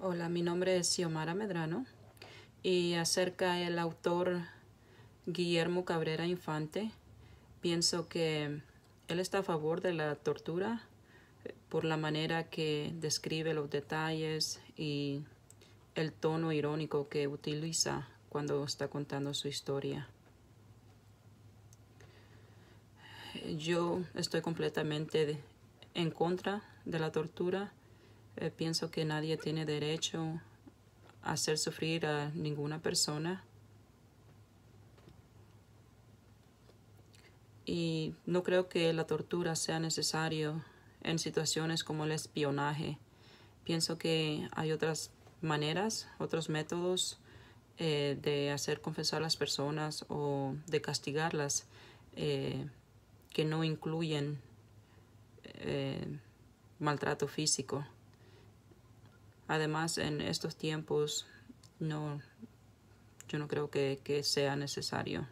Hola, mi nombre es Xiomara Medrano y acerca el autor Guillermo Cabrera Infante, pienso que él está a favor de la tortura eh, por la manera que describe los detalles y el tono irónico que utiliza cuando está contando su historia. Yo estoy completamente en contra de la tortura eh, pienso que nadie tiene derecho a hacer sufrir a ninguna persona. Y no creo que la tortura sea necesario en situaciones como el espionaje. Pienso que hay otras maneras, otros métodos eh, de hacer confesar a las personas o de castigarlas eh, que no incluyen maltrato físico. Además, en estos tiempos, no, yo no creo que, que sea necesario.